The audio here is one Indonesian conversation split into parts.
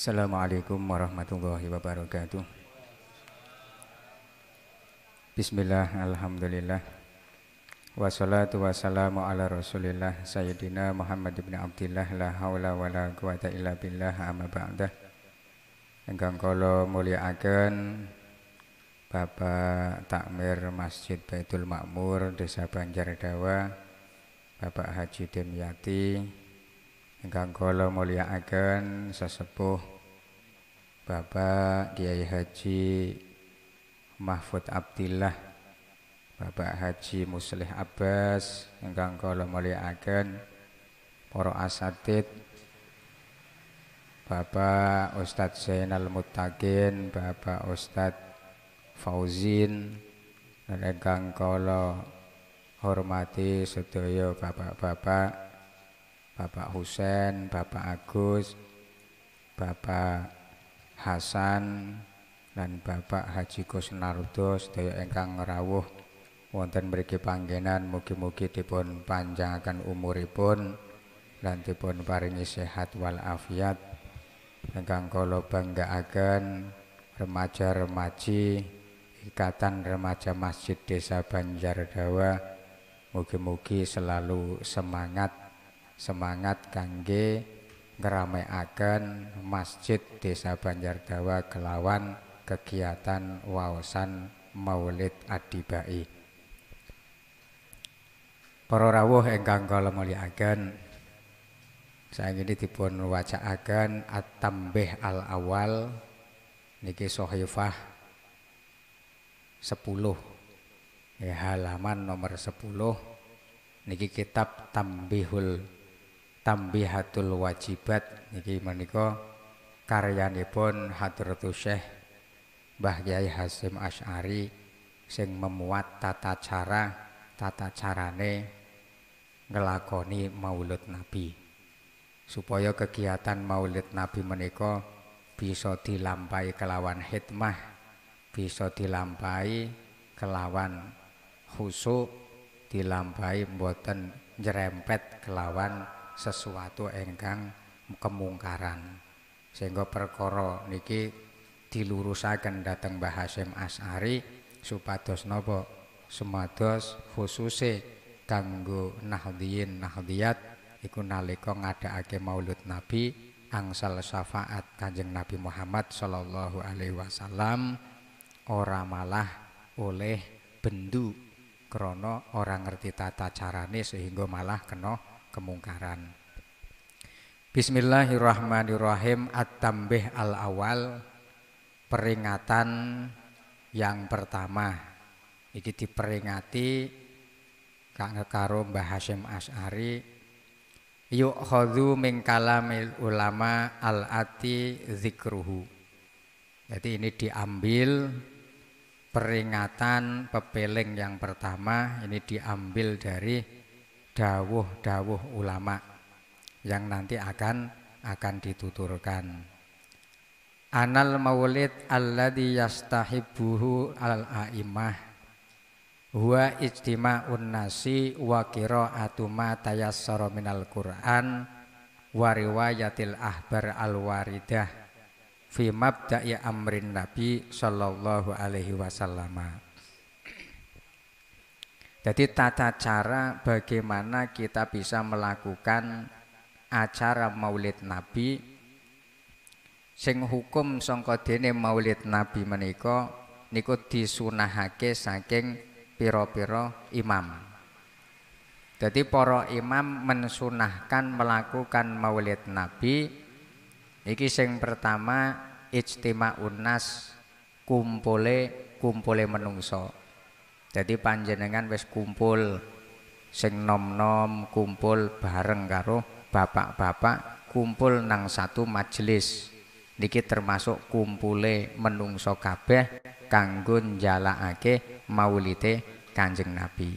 Assalamualaikum warahmatullahi wabarakatuh. Bismillah, alhamdulillah. Wassalatu wassalamu ala rasulillah Sayyidina Muhammad ibn Abdillah La hawla wa la quwata illa billah amma ba'dah kalau mulia agen. Bapak Takmir Masjid Baitul Makmur Desa Banjardawa Bapak Haji Demyati Ingkang kula mulyakaken sesepuh Bapak Kiai Haji Mahfud Abdillah, Bapak Haji Muslih Abbas, ingkang kula mulyakaken para asatid Bapak Ustadz Zainal Mutakin, Bapak Ustadz Fauzin, dan Kolo, hormati sedaya bapak-bapak Bapak Husen, Bapak Agus, Bapak Hasan dan Bapak Haji Kusnardo sedaya engkang rawuh wonten mriki panggenan mugi-mugi dipun panjangaken umuripun dan dipun paringi sehat wal afiat ingkang kala banggaaken remaja-remaji Ikatan Remaja Masjid Desa Banjardawa mugi-mugi selalu semangat semangat kangge ngramekaken Masjid Desa Banjardawa kelawan kegiatan wawasan Maulid Adibai. Para rawuh ingkang kala mulyakaken saiki dipun wacaaken At-Tambih Al-Awal niki Sohifah 10 ya eh, halaman nomor 10 niki kitab Tambihul Tambihatul Wajibat niki menika karyanipun Hadratus Syekh Mbah Kyai Hasim Asy'ari sing memuat tata cara tata carane ngelakoni Maulid Nabi supaya kegiatan Maulid Nabi menika bisa dilampai kelawan hikmah bisa dilampai kelawan khusuk dilampai mboten jerempet kelawan sesuatu engkang kemungkaran sehingga perkara niki dilurusakan datang Mbah Hasyim As'ari supados nopo semados khususe kanggo nahdhiyin nahdiyat iku nalika ngadakake Maulud Nabi angsal syafaat Kanjeng Nabi Muhammad sallallahu alaihi wasallam ora malah oleh bendu krono orang ngerti tata carane sehingga malah kena kemungkaran. Bismillahirrahmanirrahim At-Tambih Al-Awal Peringatan yang pertama Ini diperingati Kak Karo Mbah Hashim As'ari Yuk mingkalamil ulama al-ati zikruhu Jadi ini diambil peringatan pepeling yang pertama Ini diambil dari dawuh-dawuh ulama yang nanti akan akan dituturkan. Anal maulid alladhi yastahibuhu al aimah huwa ijtima'un nasi wa qira'atu ma tayassara minal Qur'an wa riwayatil ahbar al waridah fi mabda'i amrin nabi sallallahu alaihi wasallam. Jadi tata cara bagaimana kita bisa melakukan acara Maulid Nabi sing hukum sangka dene Maulid Nabi menika niku disunahake saking pira-pira imam. Jadi para imam mensunahkan melakukan Maulid Nabi iki sing pertama ijtima'un unas kumpule kumpule menungso jadi panjenengan wis kumpul sing nom-nom kumpul bareng karo bapak-bapak kumpul nang satu majelis. Niki termasuk kumpule menungso kabeh kanggo njalakake maulite Kanjeng Nabi.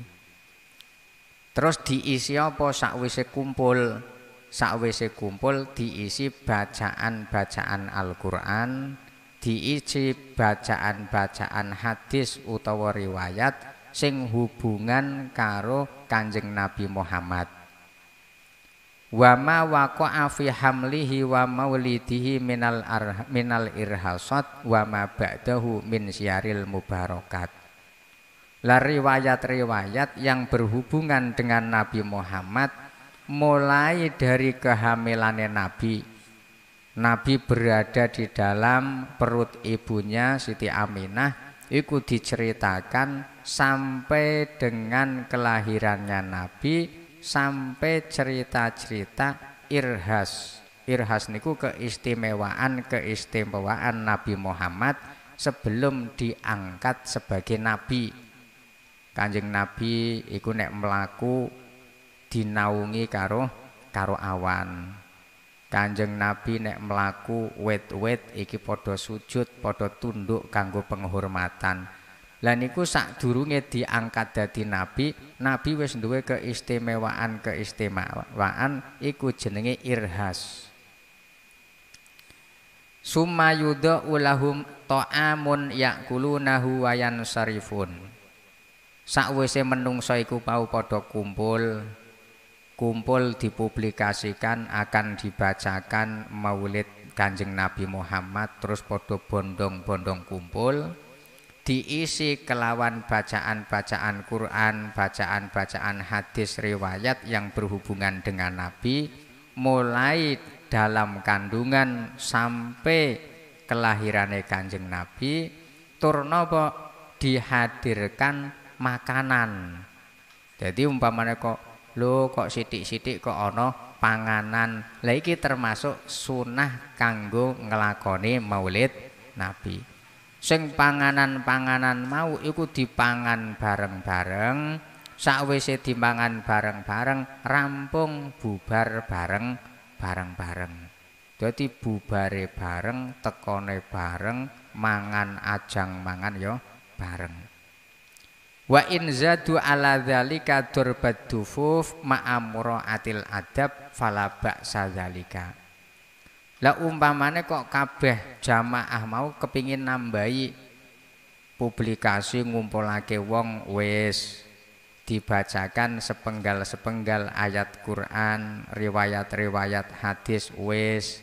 Terus diisi apa sakwise kumpul? Sakwise kumpul diisi bacaan-bacaan Al-Qur'an, diisi bacaan-bacaan hadis utawa riwayat sing hubungan karo Kanjeng Nabi Muhammad. Wa ma waqa'a fi hamlihi wa maulidihi minal minal irhasat wa ma ba'dahu min syaril mubarakat. Lah riwayat-riwayat yang berhubungan dengan Nabi Muhammad mulai dari kehamilannya Nabi Nabi berada di dalam perut ibunya Siti Aminah itu diceritakan sampai dengan kelahirannya Nabi sampai cerita-cerita irhas irhas niku keistimewaan keistimewaan Nabi Muhammad sebelum diangkat sebagai nabi Kanjeng Nabi iku nek melaku dinaungi karo karo awan Kanjeng Nabi nek melaku wet-wet iki padha sujud, podo tunduk kanggo penghormatan. Lah niku sadurunge diangkat dadi nabi, nabi wis duwe keistimewaan-keistimewaan iku jenenge irhas. Summa yudha ulahum ta'amun yakulunahu wa yansarifun. Sakwise menungsa iku pau padha kumpul, kumpul dipublikasikan akan dibacakan maulid kanjeng Nabi Muhammad terus podo bondong-bondong kumpul diisi kelawan bacaan-bacaan Quran, bacaan-bacaan hadis riwayat yang berhubungan dengan Nabi mulai dalam kandungan sampai kelahirannya kanjeng Nabi turnobo dihadirkan makanan jadi umpamanya kok lho kok sithik-sithik kok ono panganan lagi termasuk sunah kanggo ngelakoni maulid nabi sing panganan-panganan mau iku dipangan bareng-bareng sakwise dimangan bareng-bareng rampung bubar bareng bareng-bareng jadi bubare bareng tekone bareng mangan ajang mangan yo ya bareng Wa in zadu ala dzalika durbat dufuf atil adab fala ba'sa dzalika. Lah umpamane kok kabeh jamaah mau kepingin nambahi publikasi ngumpulake wong wis dibacakan sepenggal-sepenggal ayat Quran, riwayat-riwayat hadis wis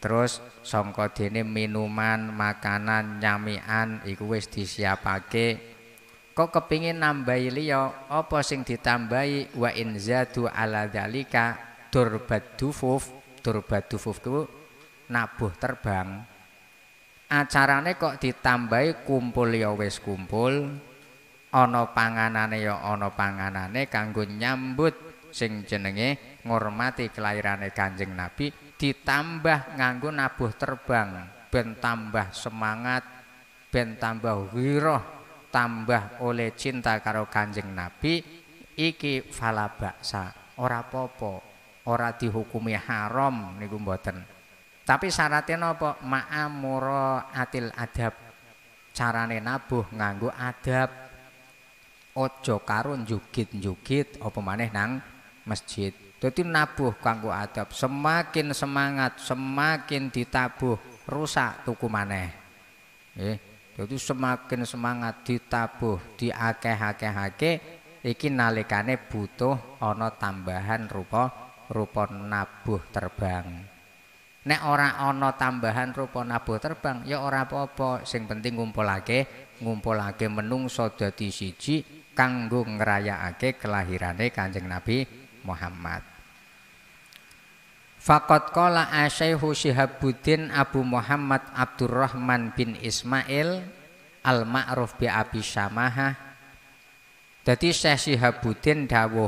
terus sangka dene minuman, makanan, nyamian iku wis disiapake kok kepingin nambahi liya apa sing ditambahi wa in zadu ala dalika turbat dufuf turbat dufuf ku nabuh terbang acarane kok ditambahi kumpul ya wis kumpul ana panganane ya ana panganane kanggo nyambut sing jenenge ngormati kelahirane Kanjeng Nabi ditambah nganggo nabuh terbang ben tambah semangat ben tambah tambah oleh cinta karo Kanjeng Nabi iki fala baksa ora popo ora dihukumi haram nih mboten tapi syaratnya nopo ma'amuro atil adab carane nabuh nganggo adab ojo karun jukit jukit o pemaneh nang masjid jadi nabuh kanggo adab semakin semangat semakin ditabuh rusak tuku maneh eh. Jadi semakin semangat ditabuh, diakeh-akeh-akeh iki nalikane butuh ono tambahan rupa rupa nabuh terbang. Nek ora ono tambahan rupa nabuh terbang ya ora apa-apa, sing penting ngumpulake ngumpulake menungsa dadi siji kanggo ngrayakake kelahirane Kanjeng Nabi Muhammad. Fakot kola asyaihu Syihabuddin Abu Muhammad Abdurrahman bin Ismail Al-Ma'ruf bi Abi Samahah Jadi Syekh Syihabuddin dawuh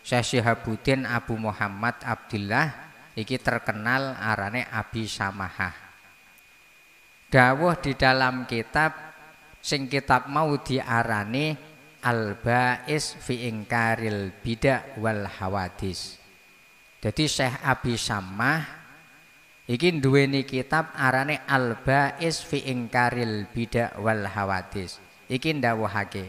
Syekh Syihabuddin Abu Muhammad Abdullah Iki terkenal arane Abi Samahah Dawuh di dalam kitab Sing kitab mau diarani Al-Ba'is fi ingkaril bidah wal hawadis jadi Syekh Abi Samah iki duweni kitab arane Al Ba'is fi Ingkaril Bidah wal Hawadis. Iki ndawuhake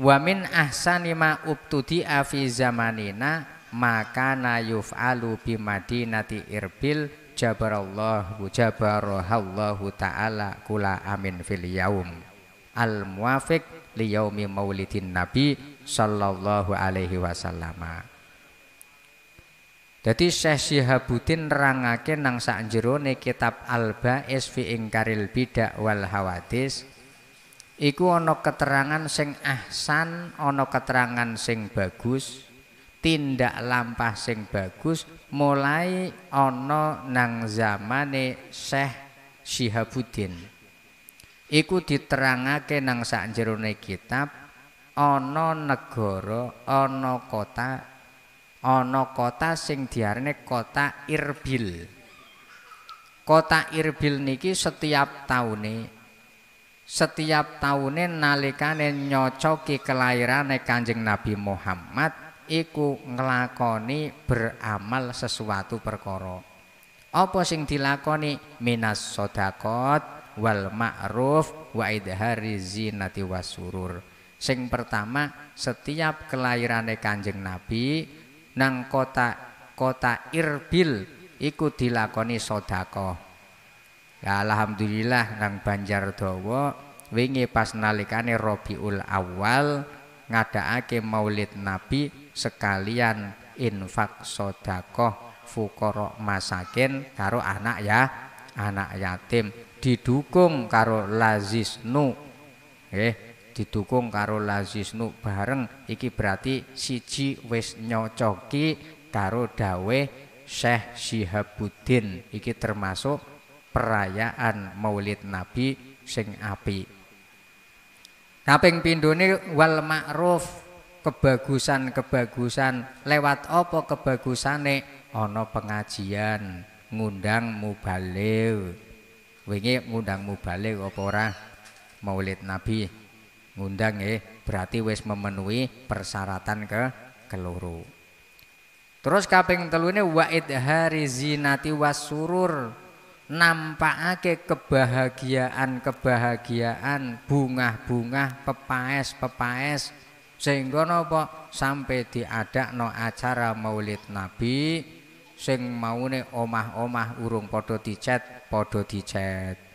Wa min ahsani ma ubtudi fi zamanina maka na yuf'alu bi madinati Irbil jabarallahu jabarahallahu taala kula amin fil yaum al muwafiq li yaumi maulidin nabi sallallahu alaihi wasallama jadi Syekh Syihabuddin nerangake nang sak jerone kitab alba sv fi Ingkaril Bidah wal Hawadis iku ana keterangan sing ahsan, ana keterangan sing bagus, tindak lampah sing bagus mulai ana nang zamane Syekh Syihabuddin. Iku diterangake nang sak jerone kitab ana negara, ana kota ana kota sing diarani kota Irbil. Kota Irbil niki setiap taune setiap taune nalikane nyocoki kelairane Kanjeng Nabi Muhammad iku nglakoni beramal sesuatu perkara. Apa sing dilakoni minas sodakot wal ma'ruf wa idhari zinati wasurur. Sing pertama setiap kelairane Kanjeng Nabi nang kota kota Irbil iku dilakoni sodako ya alhamdulillah nang Banjar Dawa wingi pas nalikane Robiul Awal ngadaake Maulid Nabi sekalian infak sodako fukara masakin karo anak ya anak yatim didukung karo lazisnu nggih okay didukung karo lazisnu bareng iki berarti siji wis nyocoki karo dawe Syekh Syihabuddin iki termasuk perayaan Maulid Nabi sing api kaping pindhone wal ma'ruf kebagusan-kebagusan lewat apa kebagusane ana pengajian ngundang mubalil wingi ngundang mubalil apa ora Maulid Nabi ngundang nggih berarti wis memenuhi persyaratan ke keloro. Terus kaping ini wa idhari zinati wasurur nampakake kebahagiaan-kebahagiaan, bunga-bunga pepaes-pepaes sehingga nopo sampai no acara Maulid Nabi sing maune omah-omah urung podo dicet, podo dicet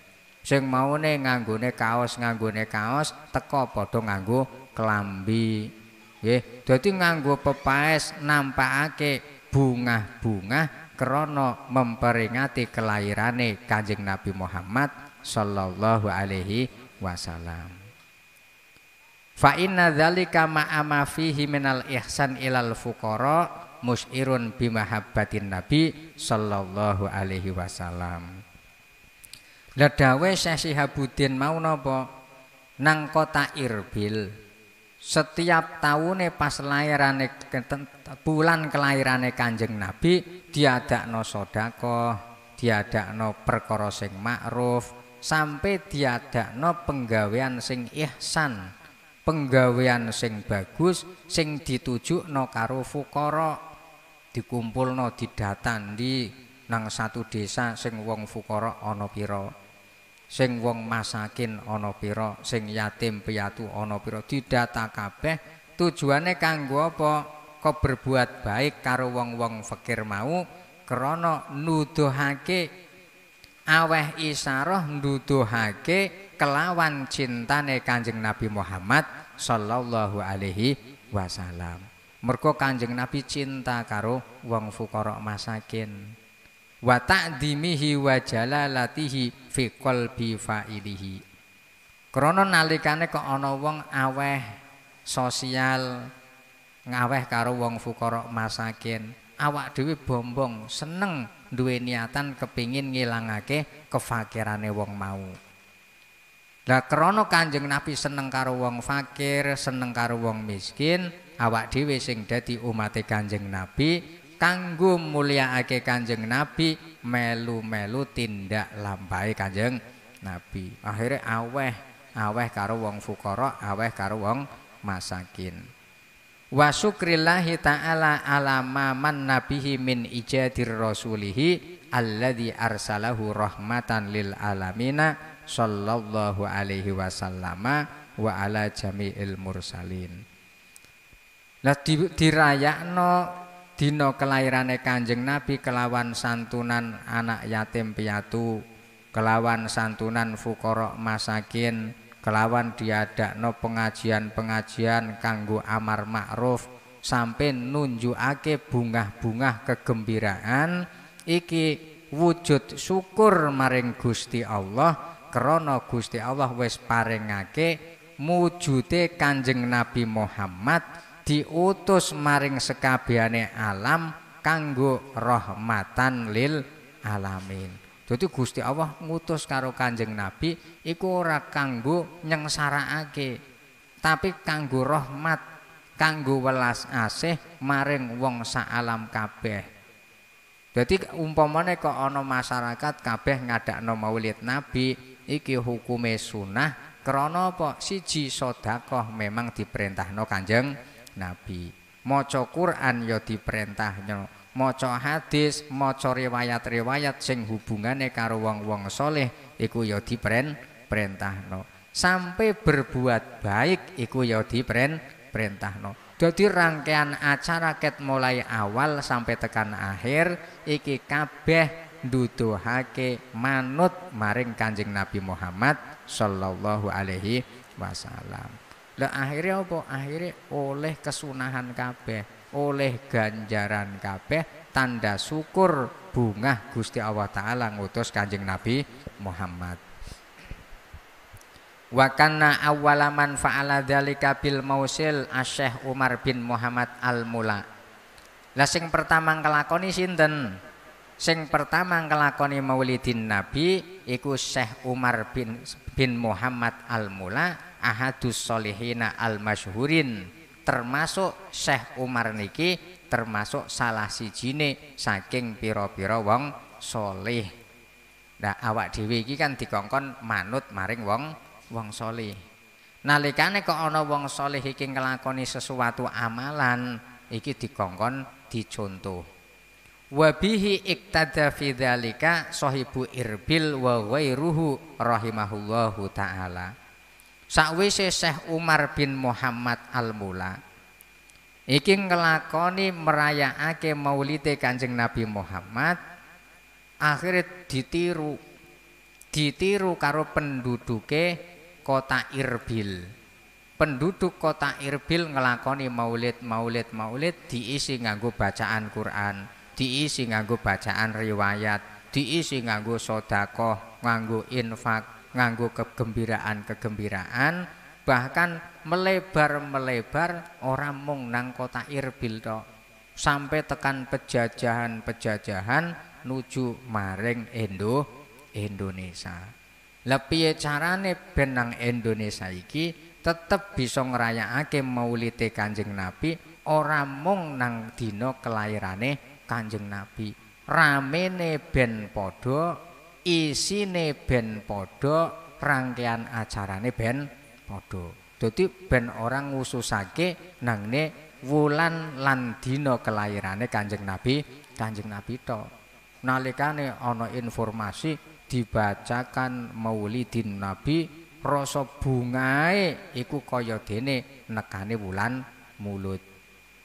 sing maune nganggone kaos nganggone kaos teko padha nganggo kelambi, nggih dadi nganggo pepaes nampakake bungah-bungah krana memperingati kelairane Kanjeng Nabi Muhammad sallallahu alaihi wasallam Fa inna dzalika ma'ama fihi minal ihsan ilal fuqara musirun bimahabbatin nabi sallallahu alaihi wasallam. Ladawe Syekh Sihabuddin mau napa nang kota Irbil. Setiap tahunnya pas lairane bulan kelahirane Kanjeng Nabi diadakno sedekah, diadakno perkara sing Makruf sampai diadakno penggawean sing ihsan, penggawean sing bagus sing ditujukno karo fakara. Dikumpulno didatan di nang satu desa sing wong fakara ana pira. sing wong masakin ana pira sing yatim piatu ana pira didata kabeh tujuane kanggo apa berbuat baik karo wong-wong fakir mau krana nuduhake aweh isyarah nuduhake kelawan cintane Kanjeng Nabi Muhammad sallallahu alaihi wasallam mergo Kanjeng Nabi cinta karo wong fukara masakin wa ta'dimihi wa jalalatihi fi qalbi fa'ilihi krana nalikane kok ana wong aweh sosial ngaweh karo wong fukara masakin awak dhewe bombong seneng duwe niatan kepingin ngilangake kefakirane wong mau lah krana Kanjeng Nabi seneng karo wong fakir seneng karo wong miskin awak dhewe sing dadi umate Kanjeng Nabi kanggo mulyakake Kanjeng Nabi melu-melu tindak lampahe Kanjeng Nabi. Akhirnya aweh, aweh karo wong fukara, aweh karo wong masakin. Wa syukrillahi ta'ala ala ma man nabihi min ijadir rasulihi alladhi arsalahu rahmatan lil alamina sallallahu alaihi wasallama wa ala jami'il mursalin. di dirayakno Dino kelahiran Kanjeng Nabi kelawan santunan anak yatim piatu, kelawan santunan fukorok masakin, kelawan diadakno pengajian-pengajian kanggo amar ma'ruf sampai nunjukake bungah-bungah kegembiraan iki wujud syukur maring Gusti Allah krana Gusti Allah wis paringake mujute Kanjeng Nabi Muhammad diutus maring sekabiane alam kanggo rahmatan lil alamin. jadi Gusti Allah ngutus karo Kanjeng Nabi iku ora kanggo nyengsarakake, tapi kanggo rahmat, kanggo welas asih maring wong sak alam kabeh. jadi umpamane kok ana masyarakat kabeh ngadakno Maulid Nabi, iki hukume sunah krana apa? Siji sedekah memang diperintahno Kanjeng nabi maca Quran ya diperintahnya maca hadis maca riwayat-riwayat sing hubungane karo wong-wong soleh iku ya dipren sampai berbuat baik iku ya dipren Jadi rangkaian acara ket mulai awal sampai tekan akhir iki kabeh nduduhake manut maring Kanjeng Nabi Muhammad sallallahu alaihi wasallam. Lah akhirnya apa? Akhirnya oleh kesunahan kabeh, oleh ganjaran kabeh tanda syukur bungah Gusti Allah taala ngutus Kanjeng Nabi Muhammad. Wa kana awwala man fa'ala dzalika bil mausil asyih Umar bin Muhammad Al-Mula. Lah sing pertama ngelakoni sinten? Sing pertama ngelakoni Maulidin Nabi iku Syekh Umar bin bin Muhammad Al-Mula ahadus solihina al masyhurin termasuk Syekh Umar niki termasuk salah Jine, saking piro-piro wong solih nah awak dewi ini kan dikongkon manut maring wong wong solih nalikane kok ana wong solih iki ngelakoni sesuatu amalan iki dikongkon dicontoh Wabihi iktada fidalika, sohibu irbil wa ghairuhu rahimahullahu taala. Sakwise Syekh Umar bin Muhammad Al-Mula iki ngelakoni merayakake maulite Kanjeng Nabi Muhammad akhirnya ditiru ditiru karo penduduke kota Irbil penduduk kota Irbil ngelakoni maulid maulid maulid diisi nganggo bacaan Quran diisi nganggo bacaan riwayat diisi nganggo sodakoh nganggo infak nganggo kegembiraan-kegembiraan bahkan melebar-melebar orang mung nang kota Irbil to sampai tekan pejajahan-pejajahan nuju maring Indo Indonesia. lebih piye carane benang Indonesia iki tetep bisa ngerayakake Maulid Kanjeng Nabi ora mung nang dina kelairane Kanjeng Nabi. Ramene ben padha isine ben podo rangkaian acarane ben podo, jadi ben ora ngususake ne wulan lan dino kelahirane Kanjeng Nabi Kanjeng Nabi nalika nalikane ono informasi dibacakan maulidin Nabi rasa bungae iku kaya dene nekane wulan mulut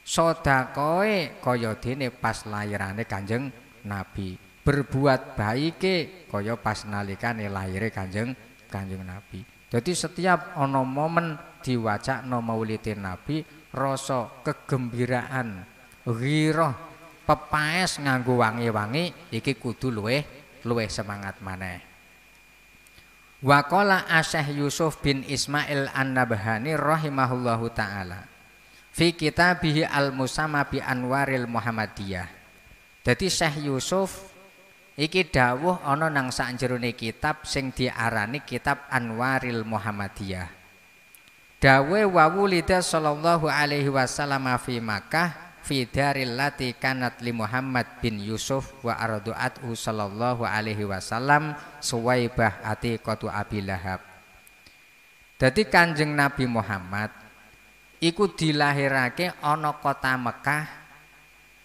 sedakoe kaya dene pas lairane Kanjeng Nabi berbuat ke kaya pas nalikane lahir Kanjeng Kanjeng Nabi. Jadi setiap ono momen diwacakno maulidin Nabi rasa kegembiraan, ghirah, pepaes nganggo wangi-wangi iki kudu luweh luweh semangat maneh. Wakola Asyih Yusuf bin Ismail An-Nabhani rahimahullahu taala fi kitabih Al-Musama bi Anwaril Muhammadiyah. Jadi Syekh Yusuf Iki dawuh ana nang sakjerone kitab sing diarani kitab Anwaril Muhammadiyah. Dawe lida sallallahu alaihi wasallam fi Makkah fi daril lati kanat li Muhammad bin Yusuf wa ardu'athu sallallahu alaihi wasallam suwaibah ati Abi Lahab. Dadi Kanjeng Nabi Muhammad iku dilahirake ana kota Mekah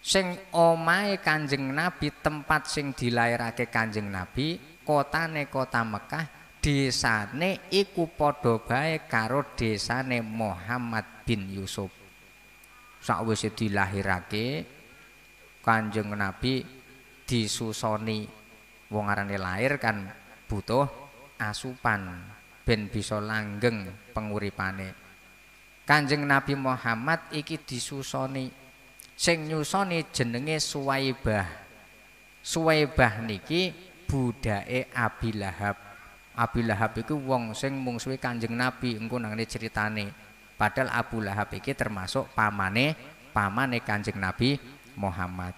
sing omahe Kanjeng Nabi, tempat sing dilahirake Kanjeng Nabi, kota ne kota Mekah, desane iku padha bae karo desane Muhammad bin Yusuf. Sakwise dilahirake Kanjeng Nabi disusoni wong arane lahir kan butuh asupan ben bisa langgeng penguripane. Kanjeng Nabi Muhammad iki disusoni Sing nyusoni jenenge Suwaibah. Suwaibah niki budake Abi Lahab. Abi Lahab iku wong sing mungsuhe Kanjeng Nabi engko nangane ceritane. Padahal Abu Lahab iki termasuk pamane pamane Kanjeng Nabi Muhammad.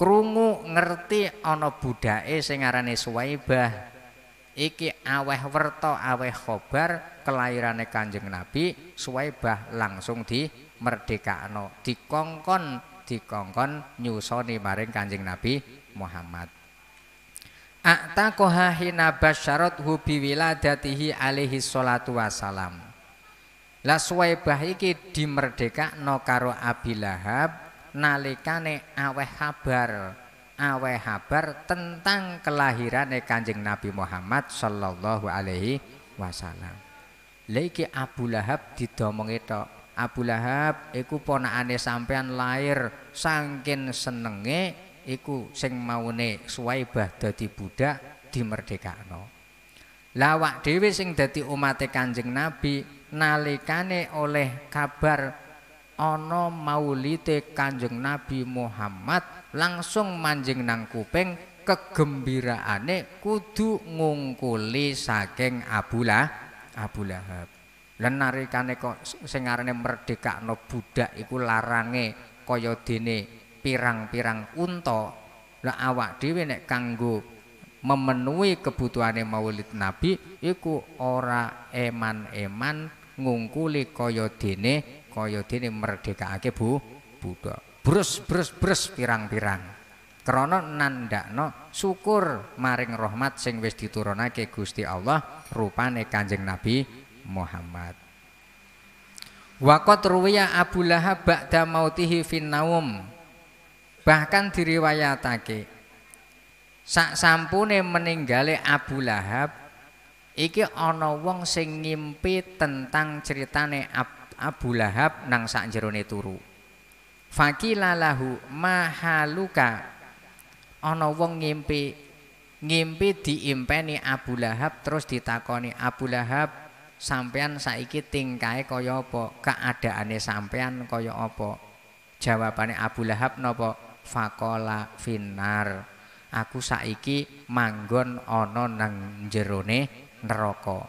Krungu ngerti ana budake sing arane Suwaibah. Iki aweh werta aweh khobar kelairane Kanjeng Nabi Suwaibah langsung di Merdeka no dikongkon dikongkon nyusoni maring Kanjeng Nabi Muhammad Akta Aqtaqaha hina hubi wiladatihi alaihi salatu wassalam Lah Suwaibah iki no karo Abi Lahab nalikane aweh kabar aweh kabar tentang kelahiran Kanjeng Nabi Muhammad sallallahu alaihi wasallam. Lha Abu Lahab didomongi tok. Abu Lahab iku ponakane sampean lair sangkin senenge iku sing maune Suwaibah dadi budak dimerdekakno. Lah awak dhewe sing dadi umate Kanjeng Nabi nalikane oleh kabar ana maulite Kanjeng Nabi Muhammad langsung manjing nang kuping kegembiraane kudu ngungkuli saking Abu Lahab. Lan narikane kok sing ngarane merdekakno budak iku larange kaya dene pirang-pirang unta. Lah awak dhewe nek kanggo memenuhi kebutuhane Maulid Nabi iku ora eman-eman ngungkuli kaya dene kaya dene merdekake bu budak. Brus brus brus pirang-pirang. krana nandakno syukur maring rahmat sing wis diturunake Gusti Allah rupane Kanjeng Nabi Muhammad. Waqat ruwiya Abu Lahab ba'da mautihi fin naum. Bahkan diriwayatake sak sampune meninggale Abu Lahab iki ana wong sing ngimpi tentang ceritane Abu Lahab nang sak jerone turu. Faqila lahu mahaluka ana wong ngimpi ngimpi diimpeni Abu Lahab terus ditakoni Abu Lahab sampean saiki tingkai kaya apa keadaannya sampean kaya apa jawabannya Abu Lahab nopo fakola finar aku saiki manggon ono nang jerone neroko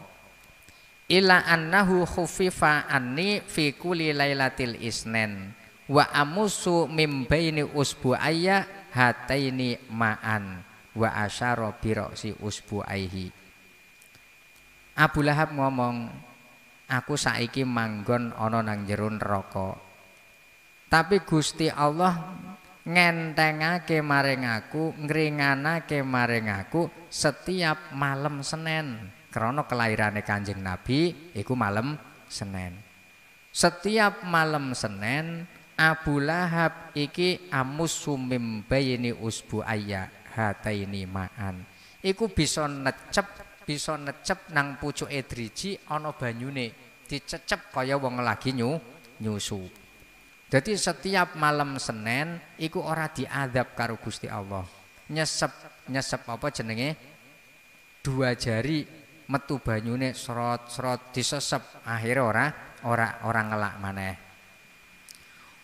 ila annahu khufifa anni fi laylatil lailatil isnen wa amusu mim baini ayya hataini ma'an wa asyara biroksi usbu ayhi. Abu Lahab ngomong, aku saiki manggon ana nang jerun neraka. Tapi Gusti Allah ngentengake maring aku, ngringanake maring aku setiap malam Senin. Krana kelahirane Kanjeng Nabi iku malam Senin. Setiap malam Senin Abu Lahab iki amus sumim bayini usbu ayya hataini ma'an. Iku bisa necep bisa necep nang pucuk driji ana banyune dicecep kaya wong lagi nyu nyusu jadi setiap malam Senin iku ora diadab karo Gusti Allah nyesep nyesep apa jenenge dua jari metu banyune serot serot disesep akhirnya ora ora ngelak maneh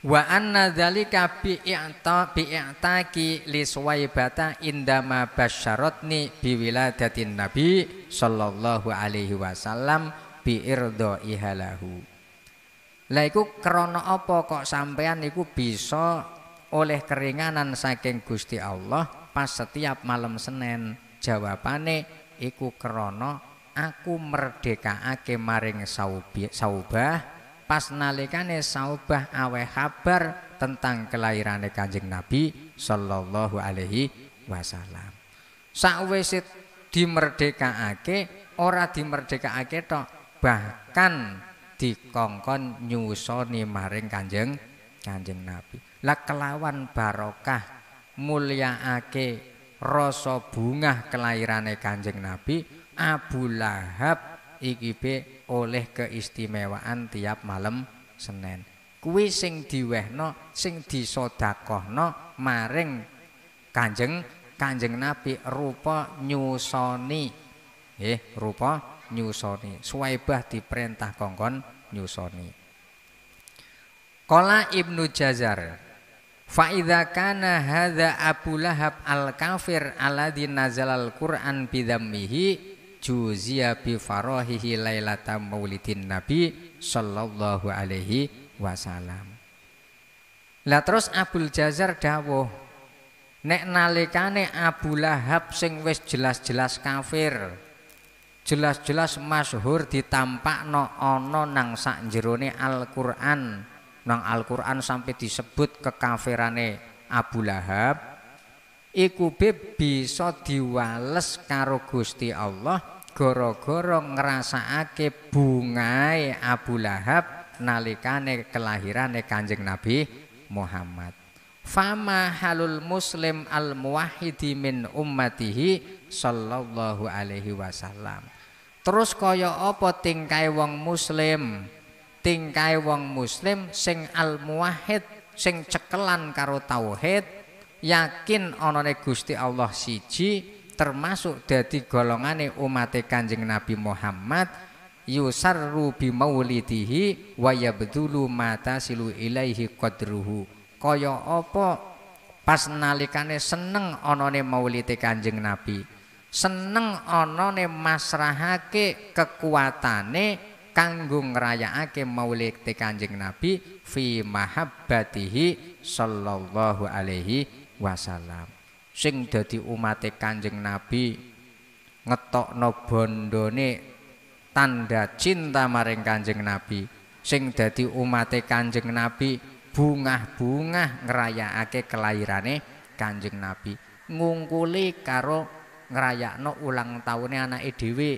Wa anna dzalika bi'ta bi'taki li Suwaibata indama basyaratni biwiladatin Nabi sallallahu alaihi wasallam biirdo ihalahu. Lah iku krana apa kok sampean iku bisa oleh keringanan saking Gusti Allah pas setiap malam Senin? Jawabane iku krana aku merdekaake maring saubah pas nalikane saubah aweh kabar tentang kelahirane Kanjeng Nabi sallallahu alaihi wasallam. Sakwise dimerdekakake ora dimerdekakake tok, bahkan dikongkon nyusoni maring Kanjeng Kanjeng Nabi. Lah kelawan barokah mulyaake rasa bungah kelahirane Kanjeng Nabi Abu Lahab iki oleh keistimewaan tiap malam Senin. Kuwi sing diwehno, sing disodakohno maring Kanjeng Kanjeng Nabi rupa nyusoni. eh rupa nyusoni. Suwaibah diperintah kongkon nyusoni. Kola Ibnu Jazar Fa'idha kana hadha Abu Lahab al-kafir alladzi nazalal Qur'an bidhammihi juziya bi farahihi lailata maulidin nabi sallallahu alaihi wasallam lah terus Abul Jazar dawuh nek nalikane Abu Lahab sing wis jelas-jelas kafir jelas-jelas masyhur ditampakno ana nang sak jerone Al-Qur'an nang Al-Qur'an sampai disebut kekafirane Abu Lahab iku bisa diwales karo Gusti Allah gara-gara ngrasakake bungae Abu Lahab nalikane kelahirane Kanjeng Nabi Muhammad. Fama halul muslim al muwahhidi min ummatihi sallallahu alaihi wasallam. Terus kaya apa tingkae wong muslim? Tingkae wong muslim sing al muwahhid sing cekelan karo tauhid, yakin anane Gusti Allah siji, termasuk dadi golongane umat Kanjeng Nabi Muhammad yusarru bi maulidihi wa yabdulu mata silu ilaihi qadruhu kaya apa pas nalikane seneng anane maulite Kanjeng Nabi seneng anane masrahake kekuatane kanggo ngrayakake maulite Kanjeng Nabi fi mahabbatihi sallallahu alaihi wasallam sing dadi umate Kanjeng Nabi ngetok ngetokno bondone tanda cinta maring Kanjeng Nabi sing dadi umate Kanjeng Nabi bungah-bungah ngrayakake kelahirane Kanjeng Nabi ngungkuli karo ngrayakno ulang tahunnya anake dhewe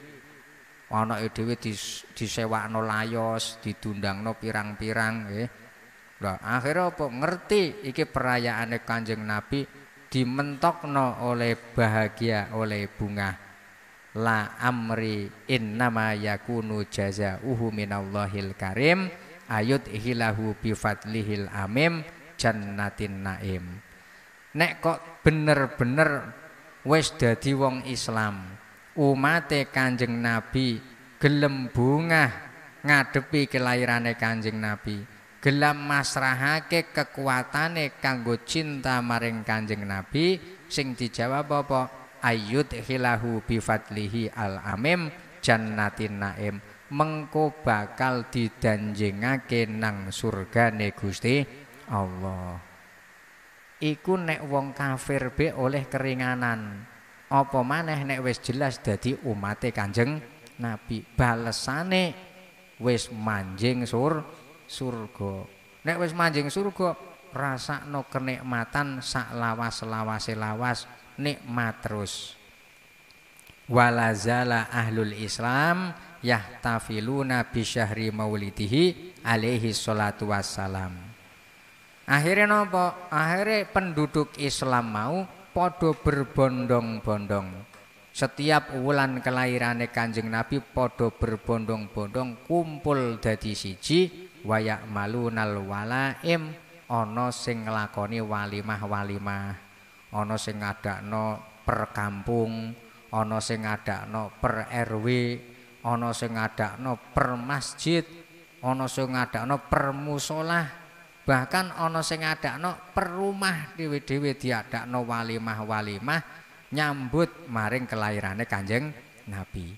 anake dhewe dis, disewakno layos didundangno pirang-pirang -pirang, eh. Lah akhire apa ngerti iki perayaane Kanjeng Nabi dimentokno oleh bahagia oleh bunga la amri innama yakunu jazauhu minallahil karim ayut hilahu bifadlihil amim jannatin naim nek kok bener-bener wis dadi wong Islam umate Kanjeng Nabi gelem bungah ngadepi kelahirane Kanjeng Nabi gelam masrahake kekuatane kanggo cinta maring Kanjeng Nabi sing dijawab apa ayyud hilahu bifadlihi al amim jannatin naim mengko bakal didanjengake nang ne Gusti Allah iku nek wong kafir be oleh keringanan apa maneh nek wis jelas dadi umate Kanjeng Nabi balesane wis manjing sur surga. Nek wis manjing surga, rasakno kenikmatan sak lawas-lawase lawas nikmat terus. Walazala ahlul Islam yahtafiluna bi syahri maulidihi alaihi salatu wassalam. Akhirnya nopo? Akhirnya penduduk Islam mau podo berbondong-bondong. Setiap wulan kelahirannya Kanjeng Nabi podo berbondong-bondong kumpul dadi siji wayak malunal walaim ono sing nglakoni walimah-walimah ono sing ngadakno per kampung ono sing ada no per RW ono sing ada no per masjid ono sing ngadakno per musolah bahkan ono sing ada no per rumah dhewe-dhewe no walimah-walimah nyambut maring kelairane Kanjeng Nabi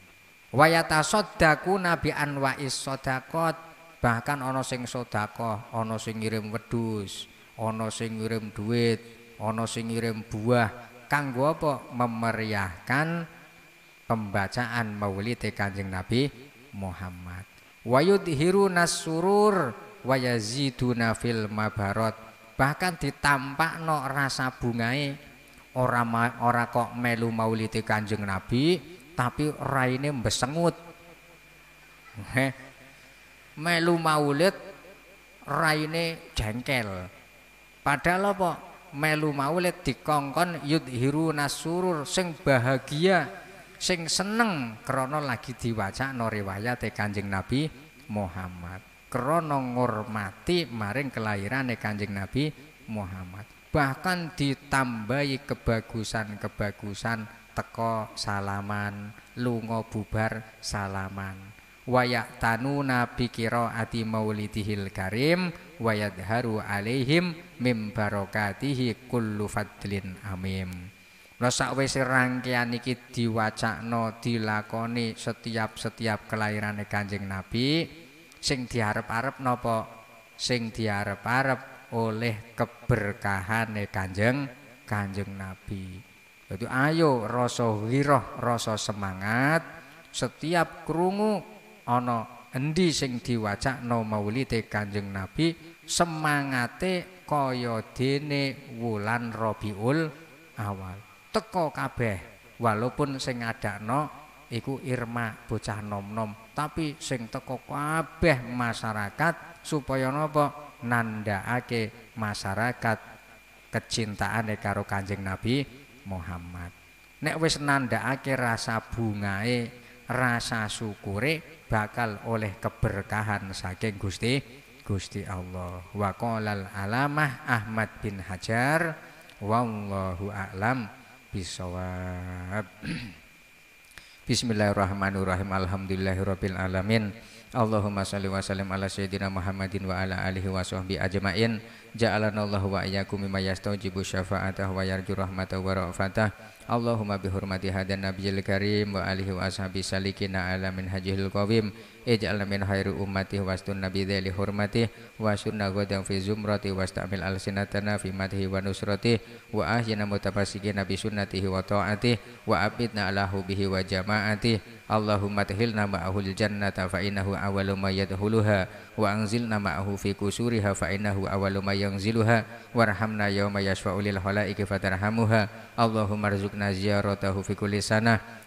sodaku nabi anwa'is sodakot bahkan ono sing sodako, ono sing ngirim wedus, ono sing ngirim duit ono sing ngirim buah kanggo apa memeriahkan pembacaan maulid Kanjeng Nabi Muhammad wa yudhiruna surur wa yaziduna fil mabarat bahkan no rasa bungai ora ora kok melu maulid Kanjeng Nabi tapi raine besengut melu maulid raine jengkel padahal apa melu maulid dikongkon yudhiru nasurur sing bahagia sing seneng krono lagi diwacakno riwayate Kanjeng Nabi Muhammad Krono ngurmati maring kelahiran e Kanjeng Nabi Muhammad bahkan ditambahi kebagusan-kebagusan teko salaman lungo bubar salaman wayak tanu nabi kiro ati maulidihil karim wayadharu alaihim mim barokatihi kullu fadlin amin. Lah sakwis rangkaian iki diwacakno dilakoni setiap-setiap kelahiran Kanjeng Nabi sing diarep-arep napa sing diharap harap oleh keberkahan Kanjeng Kanjeng Nabi. Dadi ayo rasa wirah, rasa semangat setiap kerungu ana endi sing diwacakno maulide Kanjeng Nabi semangate kaya dene wulan Rabiul Awal. Teko kabeh walaupun sing no iku Irma bocah nom-nom, tapi sing teko kabeh masyarakat supaya napa nandhakake masyarakat kecintaane karo Kanjeng Nabi Muhammad. Nek wis nandhakake rasa bungae, rasa syukure bakal oleh keberkahan saking Gusti Gusti Allah. Wa qolal alamah Ahmad bin Hajar wallahu a'lam bisawab. Bismillahirrahmanirrahim. Alhamdulillahirabbil alamin. Allahumma salli wa sallim ala sayyidina Muhammadin wa ala alihi wa sahbi ajmain. Ja'alana Allah wa iyyakum mimma yastajibu syafa'atahu wa yarju rahmatahu wa ra'fatah. Allahumma bihurmati hadan nabiyil karim wa alihi wa ashabi salikina ala min hajihil qawim Eja min khairu ummati wastun nabi dzali Wa wasunna ghadang fi zumrati al-sinatana fi madhi wa nusrati wa ahyina Nabi bi sunnatihi wa ta'ati wa abidna ala hubihi wa jama'ati Allahumma tahilna ma'ahul jannata fa innahu awwalu wa anzilna ma'ahu fi kusuriha fa innahu awwalu warhamna yawma yashfa'u lil fatarhamuha Allahumma rzuqna ziyaratahu fi kulli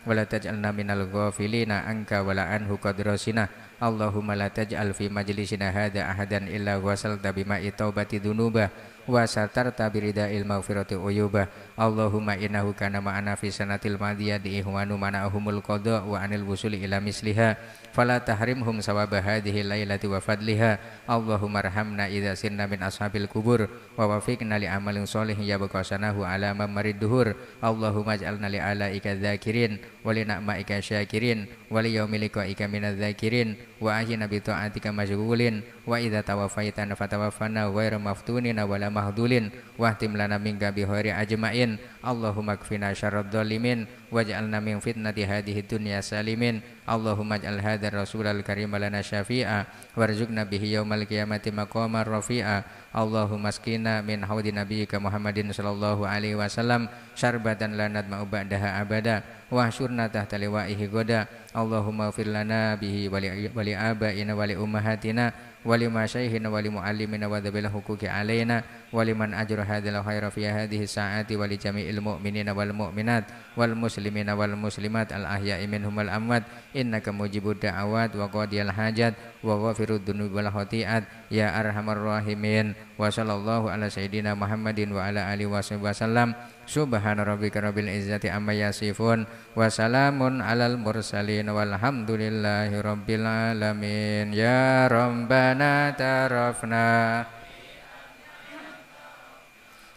wala taj'alna minal ghafilina anka wala anhu qadrasina Allahumma la taj'al fi majlisina hadha ahadan illa wasalta bima taubati dunuba wa satarta birida ilma uyuba Allahumma innahu kana ma'ana fi sanatil madiyah di ihwanu mana'ahumul qada wa anil wusuli ila misliha fala tahrimhum sawaba hadhihi lailati wa fadliha Allahumma arhamna idza sinna min ashabil kubur wa wafiqna li amalin soleh ya bakasanahu ala mamarid duhur Allahumma ij'alna li ala ika dzakirin wa li ika syakirin wa li yaumil ika minadz dzakirin wa ahyina bi ta'atika mashghulin wa idza tawafaitana fatawaffana ghairu maftunina wala mahdulin wahtim lana minka bi ajma'in zalimin Allahumma kfina syarrad zalimin waj'alna min fitnati hadhihi dunya salimin Allahumma ij'al hadzal rasulal karim lana syafi'a warzuqna bihi yaumal qiyamati maqaman rafi'a Allahumma askina min haudi nabiyyika Muhammadin sallallahu alaihi wasallam syarbatan la nadma'u ba'daha abada wahsyurna tahta liwa'ihi goda Allahumma fir lana bihi wali abaina wali ummahatina wali masyaihina wali muallimina wa dhabil hukuki alaina waliman ajra hadzal khaira fi hadhihi saati wali jami'il mu'minina wal mu'minat wal muslimina wal muslimat al ahya'i minhum wal amwat innaka mujibud da'awat wa qadiyal hajat wa ghafirud dhunub wal khathiat ya arhamar rahimin wa sallallahu ala sayidina muhammadin wa ala alihi washabihi wasallam subhana rabbika rabbil izzati amma yasifun wa salamun alal mursalin walhamdulillahi rabbil alamin ya rabbana tarafna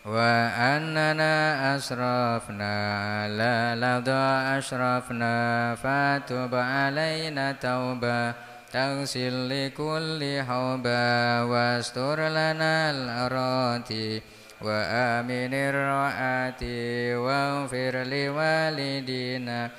وأننا أشرفنا على لظى أشرفنا فتب علينا توبة تغسل لكل حوبة واستر لنا الأراتي وآمن الرآتي واغفر لوالدينا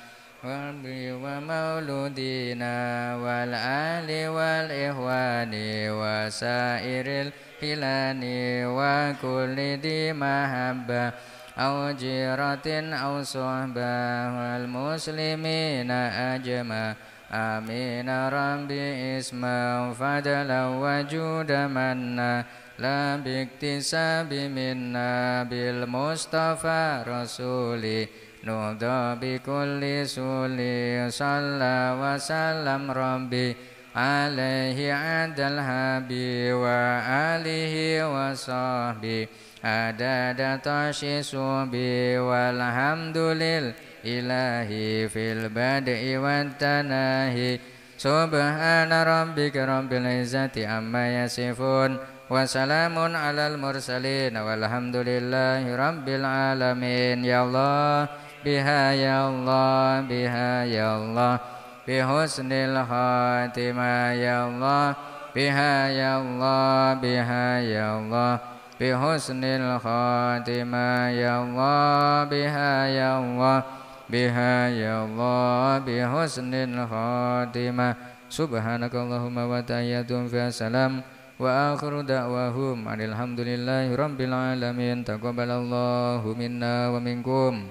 ومولودينا والأهل والإخوان وسائر الأرض khilani wa kulli di mahabba au jiratin au suhbah wal muslimina ajma amin rabbi isma fadala wajuda manna la biktisabi minna bil mustafa rasuli nudha bi kulli suli salla wa salam rabbi alaihi adal habi wa alihi wa sahbi adada tashi subi walhamdulil ilahi fil badi wa tanahi subhana rabbika rabbil izzati amma yasifun wa salamun alal mursalin walhamdulillahi rabbil alamin ya Allah biha ya Allah biha ya Allah bihusnil khatimah ya Allah biha ya Allah biha ya Allah bihusnil khatimah ya Allah biha ya Allah biha ya Allah bihusnil khatimah subhanakallahumma wa tahiyatum fi salam wa akhiru da'wahum alhamdulillahi rabbil alamin taqabbalallahu minna wa minkum